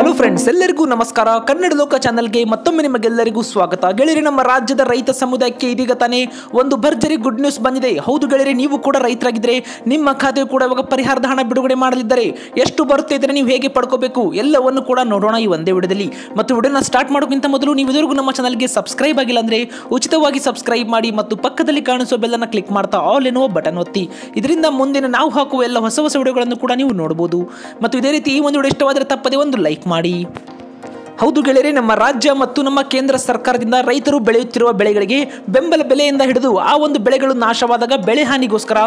hello friends ಎಲ್ಲರಿಗೂ ನಮಸ್ಕಾರ ಕನ್ನಡ ಲೋಕ ಚಾನಲ್ಗೆ ಮತ್ತೊಮ್ಮೆ ನಿಮಗೆಲ್ಲರಿಗೂ ಸ್ವಾಗತ ಗೆಳೆಯರಿ ನಮ್ಮ ರಾಜ್ಯದ ರೈತ ಸಮುದಾಯಕ್ಕೆ ಇದೀಗ ತಾನೇ ಒಂದು ಭರ್ಜರಿ ಗುಡ್ ನ್ಯೂಸ್ ಬಂದಿದೆ ಹೌದು ಗೆಳೆಯರಿ ನೀವು ಕೂಡ ರೈತರಾಗಿದ್ದರೆ ನಿಮ್ಮ ಖಾತೆಯು ಕೂಡ ಇವಾಗ ಪರಿಹಾರದ ಹಣ ಬಿಡುಗಡೆ ಮಾಡಲಿದ್ದಾರೆ ಎಷ್ಟು ಬರುತ್ತೆ ಇದ್ರೆ ನೀವು ಹೇಗೆ ಪಡ್ಕೋಬೇಕು ಎಲ್ಲವನ್ನು ಕೂಡ ನೋಡೋಣ ಈ ಒಂದೇ ವಿಡಿಯೋದಲ್ಲಿ ಮತ್ತು ವಿಡಿಯೋನ ಸ್ಟಾರ್ಟ್ ಮಾಡೋಕ್ಕಿಂತ ಮೊದಲು ನೀವು ಇದುವರೆಗೂ ನಮ್ಮ ಚಾನಲ್ಗೆ ಸಬ್ಸ್ಕ್ರೈಬ್ ಆಗಿಲ್ಲ ಅಂದರೆ ಉಚಿತವಾಗಿ ಸಬ್ಸ್ಕ್ರೈಬ್ ಮಾಡಿ ಮತ್ತು ಪಕ್ಕದಲ್ಲಿ ಕಾಣಿಸೋ ಬೆಲ್ಲನ್ನು ಕ್ಲಿಕ್ ಮಾಡ್ತಾ ಆಲ್ ಎನ್ನುವ ಬಟನ್ ಒತ್ತಿ ಇದರಿಂದ ಮುಂದಿನ ನಾವು ಹಾಕುವ ಎಲ್ಲ ಹೊಸ ಹೊಸ ವಿಡಿಯೋಗಳನ್ನು ಕೂಡ ನೀವು ನೋಡಬಹುದು ಮತ್ತು ಇದೇ ರೀತಿ ಈ ಒಂದು ವಿಡಿಯೋ ಇಷ್ಟವಾದರೆ ತಪ್ಪದೆ ಒಂದು ಲೈಕ್ ಮಾಡಿ ಹೌದು ಗೆಳೆಯರೆ ನಮ್ಮ ರಾಜ್ಯ ಮತ್ತು ನಮ್ಮ ಕೇಂದ್ರ ಸರ್ಕಾರದಿಂದ ರೈತರು ಬೆಳೆಯುತ್ತಿರುವ ಬೆಳೆಗಳಿಗೆ ಬೆಂಬಲ ಬೆಲೆಯಿಂದ ಹಿಡಿದು ಆ ಒಂದು ಬೆಳೆಗಳು ನಾಶವಾದಾಗ ಬೆಳೆ ಹಾನಿಗೋಸ್ಕರ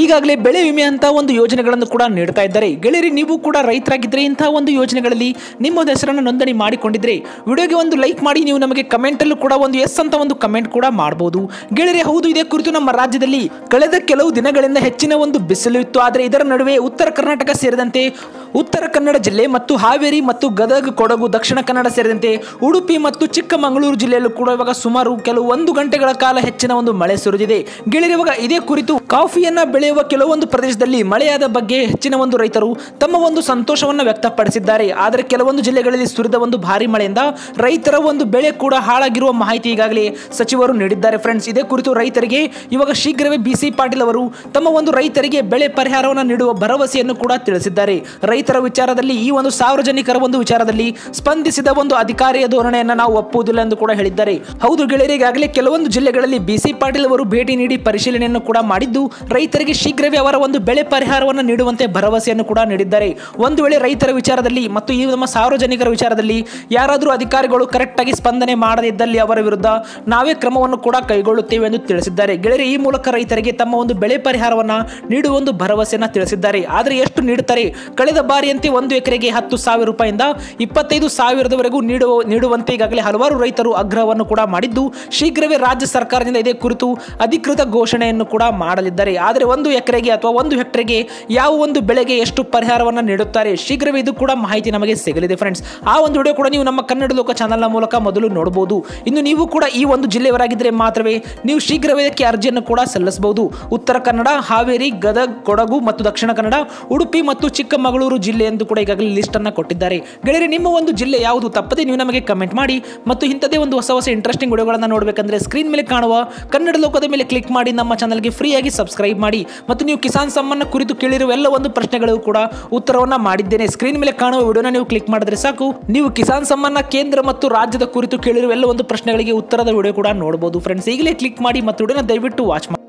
ಈಗಾಗಲೇ ಬೆಳೆ ವಿಮೆ ಅಂತ ಒಂದು ಯೋಜನೆಗಳನ್ನು ಕೂಡ ನೀಡ್ತಾ ಇದ್ದಾರೆ ಗೆಳೆಯರಿ ನೀವು ಕೂಡ ರೈತರಾಗಿದ್ದರೆ ಇಂತಹ ಒಂದು ಯೋಜನೆಗಳಲ್ಲಿ ನಿಮ್ಮ ಹೆಸರನ್ನು ನೋಂದಣಿ ಮಾಡಿಕೊಂಡಿದ್ರೆ ವಿಡಿಯೋಗೆ ಒಂದು ಲೈಕ್ ಮಾಡಿ ನೀವು ನಮಗೆ ಕಮೆಂಟಲ್ಲೂ ಕೂಡ ಒಂದು ಎಸ್ ಅಂತ ಒಂದು ಕಮೆಂಟ್ ಕೂಡ ಮಾಡಬಹುದು ಗೆಳೆಯರೆ ಹೌದು ಇದೇ ಕುರಿತು ನಮ್ಮ ರಾಜ್ಯದಲ್ಲಿ ಕಳೆದ ಕೆಲವು ದಿನಗಳಿಂದ ಹೆಚ್ಚಿನ ಒಂದು ಬಿಸಿಲು ಇತ್ತು ಆದರೆ ಇದರ ನಡುವೆ ಉತ್ತರ ಕರ್ನಾಟಕ ಸೇರಿದಂತೆ ಉತ್ತರ ಕನ್ನಡ ಜಿಲ್ಲೆ ಮತ್ತು ಹಾವೇರಿ ಮತ್ತು ಗದಗ ಕೊಡಗು ದಕ್ಷಿಣ ಕನ್ನಡ ಸೇರಿದಂತೆ ಉಡುಪಿ ಮತ್ತು ಚಿಕ್ಕಮಗಳೂರು ಜಿಲ್ಲೆಯಲ್ಲೂ ಕೂಡ ಇವಾಗ ಸುಮಾರು ಕೆಲವು ಒಂದು ಗಂಟೆಗಳ ಕಾಲ ಹೆಚ್ಚಿನ ಒಂದು ಮಳೆ ಸುರಿದಿದೆ ಗೆಳೆಯರಿವಾಗ ಇದೇ ಕುರಿತು ಕಾಫಿಯನ್ನು ಬೆಳೆಯುವ ಕೆಲವೊಂದು ಪ್ರದೇಶದಲ್ಲಿ ಮಳೆಯಾದ ಬಗ್ಗೆ ಹೆಚ್ಚಿನ ಒಂದು ರೈತರು ತಮ್ಮ ಒಂದು ಸಂತೋಷವನ್ನು ವ್ಯಕ್ತಪಡಿಸಿದ್ದಾರೆ ಆದರೆ ಕೆಲವೊಂದು ಜಿಲ್ಲೆಗಳಲ್ಲಿ ಸುರಿದ ಒಂದು ಭಾರಿ ಮಳೆಯಿಂದ ರೈತರ ಒಂದು ಬೆಳೆ ಕೂಡ ಹಾಳಾಗಿರುವ ಮಾಹಿತಿ ಈಗಾಗಲೇ ಸಚಿವರು ನೀಡಿದ್ದಾರೆ ಫ್ರೆಂಡ್ಸ್ ಇದೇ ಕುರಿತು ರೈತರಿಗೆ ಇವಾಗ ಶೀಘ್ರವೇ ಬಿ ಸಿ ಪಾಟೀಲ್ ಅವರು ತಮ್ಮ ಒಂದು ರೈತರಿಗೆ ಬೆಳೆ ಪರಿಹಾರವನ್ನು ನೀಡುವ ಭರವಸೆಯನ್ನು ಕೂಡ ತಿಳಿಸಿದ್ದಾರೆ ರೈತರ ವಿಚಾರದಲ್ಲಿ ಈ ಒಂದು ಸಾರ್ವಜನಿಕರ ಒಂದು ವಿಚಾರದಲ್ಲಿ ಸ್ಪಂದಿಸಿದ ಒಂದು ಅಧಿಕಾರಿಯ ಧೋರಣೆಯನ್ನು ನಾವು ಒಪ್ಪುವುದಿಲ್ಲ ಎಂದು ಕೂಡ ಹೇಳಿದ್ದಾರೆ ಹೌದು ಗೆಳೆಯರಿಗಾಗಲೇ ಕೆಲವೊಂದು ಜಿಲ್ಲೆಗಳಲ್ಲಿ ಬಿ ಸಿ ಪಾಟೀಲ್ ಅವರು ಭೇಟಿ ನೀಡಿ ಪರಿಶೀಲನೆಯನ್ನು ಕೂಡ ಮಾಡಿದ್ದು ರೈತರಿಗೆ ಶೀಘ್ರವೇ ಅವರ ಒಂದು ಬೆಳೆ ಪರಿಹಾರವನ್ನು ನೀಡುವಂತೆ ಭರವಸೆಯನ್ನು ಕೂಡ ನೀಡಿದ್ದಾರೆ ಒಂದು ವೇಳೆ ರೈತರ ವಿಚಾರದಲ್ಲಿ ಮತ್ತು ಈ ನಮ್ಮ ಸಾರ್ವಜನಿಕರ ವಿಚಾರದಲ್ಲಿ ಯಾರಾದರೂ ಅಧಿಕಾರಿಗಳು ಕರೆಕ್ಟಾಗಿ ಸ್ಪಂದನೆ ಮಾಡದಿದ್ದಲ್ಲಿ ಅವರ ವಿರುದ್ಧ ನಾವೇ ಕ್ರಮವನ್ನು ಕೂಡ ಕೈಗೊಳ್ಳುತ್ತೇವೆ ಎಂದು ತಿಳಿಸಿದ್ದಾರೆ ಗೆಳೆಯರು ಈ ಮೂಲಕ ರೈತರಿಗೆ ತಮ್ಮ ಒಂದು ಬೆಳೆ ಪರಿಹಾರವನ್ನು ನೀಡುವ ಒಂದು ಭರವಸೆಯನ್ನು ತಿಳಿಸಿದ್ದಾರೆ ಆದರೆ ಎಷ್ಟು ನೀಡುತ್ತಾರೆ ಕಳೆದ ಹೆಬ್ಬಾರಿಯಂತೆ ಒಂದು ಎಕರೆಗೆ ಹತ್ತು ಸಾವಿರ ರೂಪಾಯಿಂದ ಇಪ್ಪತ್ತೈದು ಸಾವಿರದವರೆಗೂ ನೀಡುವ ನೀಡುವಂತೆ ಈಗಾಗಲೇ ಹಲವಾರು ರೈತರು ಆಗ್ರಹವನ್ನು ಕೂಡ ಮಾಡಿದ್ದು ಶೀಘ್ರವೇ ರಾಜ್ಯ ಸರ್ಕಾರದಿಂದ ಇದೇ ಕುರಿತು ಅಧಿಕೃತ ಘೋಷಣೆಯನ್ನು ಕೂಡ ಮಾಡಲಿದ್ದಾರೆ ಆದರೆ ಒಂದು ಎಕರೆಗೆ ಅಥವಾ ಒಂದು ಹೆಕ್ಟರ್ಗೆ ಯಾವ ಒಂದು ಬೆಳೆಗೆ ಎಷ್ಟು ಪರಿಹಾರವನ್ನು ನೀಡುತ್ತಾರೆ ಶೀಘ್ರವೇ ಇದು ಕೂಡ ಮಾಹಿತಿ ನಮಗೆ ಸಿಗಲಿದೆ ಫ್ರೆಂಡ್ಸ್ ಆ ಒಂದು ವಿಡಿಯೋ ಕೂಡ ನೀವು ನಮ್ಮ ಕನ್ನಡ ಲೋಕ ಚಾನಲ್ನ ಮೂಲಕ ಮೊದಲು ನೋಡಬಹುದು ಇನ್ನು ನೀವು ಕೂಡ ಈ ಒಂದು ಜಿಲ್ಲೆಯವರಾಗಿದ್ದರೆ ಮಾತ್ರವೇ ನೀವು ಶೀಘ್ರವೇ ಇದಕ್ಕೆ ಅರ್ಜಿಯನ್ನು ಕೂಡ ಸಲ್ಲಿಸಬಹುದು ಉತ್ತರ ಕನ್ನಡ ಹಾವೇರಿ ಗದಗ ಕೊಡಗು ಮತ್ತು ದಕ್ಷಿಣ ಕನ್ನಡ ಉಡುಪಿ ಮತ್ತು ಚಿಕ್ಕಮಗಳೂರು ಜಿಲ್ಲೆ ಎಂದು ಕೂಡ ಈಗಾಗಲೇ ಅನ್ನ ಕೊಟ್ಟಿದ್ದಾರೆ ಗೆಳೆಯರೆ ನಿಮ್ಮ ಒಂದು ಜಿಲ್ಲೆ ಯಾವುದು ತಪ್ಪದೆ ನೀವು ನಮಗೆ ಕಮೆಂಟ್ ಮಾಡಿ ಮತ್ತು ಇಂಥದೇ ಒಂದು ಹೊಸ ಹೊಸ ಇಂಟ್ರೆಸ್ಟಿಂಗ್ ವಿಡಿಯೋಗಳನ್ನು ನೋಡಬೇಕಂದ್ರೆ ಸ್ಕ್ರೀನ್ ಮೇಲೆ ಕಾಣುವ ಕನ್ನಡ ಲೋಕದ ಮೇಲೆ ಕ್ಲಿಕ್ ಮಾಡಿ ನಮ್ಮ ಚಾನಲ್ಗೆ ಫ್ರೀಯಾಗಿ ಸಬ್ಸ್ಕ್ರೈಬ್ ಮಾಡಿ ಮತ್ತು ನೀವು ಕಿಸಾನ್ ಸಮ್ಮಾನ ಕುರಿತು ಕೇಳಿರುವ ಎಲ್ಲ ಒಂದು ಪ್ರಶ್ನೆಗಳಿಗೂ ಕೂಡ ಉತ್ತರವನ್ನು ಮಾಡಿದ್ದೇನೆ ಸ್ಕ್ರೀನ್ ಮೇಲೆ ಕಾಣುವ ವಿಡಿಯೋನ ನೀವು ಕ್ಲಿಕ್ ಮಾಡಿದ್ರೆ ಸಾಕು ನೀವು ಕಿಸಾನ್ ಸಮ್ಮಾನ ಕೇಂದ್ರ ಮತ್ತು ರಾಜ್ಯದ ಕುರಿತು ಕೇಳಿರುವ ಎಲ್ಲ ಒಂದು ಪ್ರಶ್ನೆಗಳಿಗೆ ಉತ್ತರದ ವಿಡಿಯೋ ಕೂಡ ನೋಡಬಹುದು ಫ್ರೆಂಡ್ಸ್ ಈಗಲೇ ಕ್ಲಿಕ್ ಮಾಡಿ ಮತ್ತು ವಿಡಿಯೋನ ದಯವಿಟ್ಟು ವಾಚ್ ಮಾಡಿ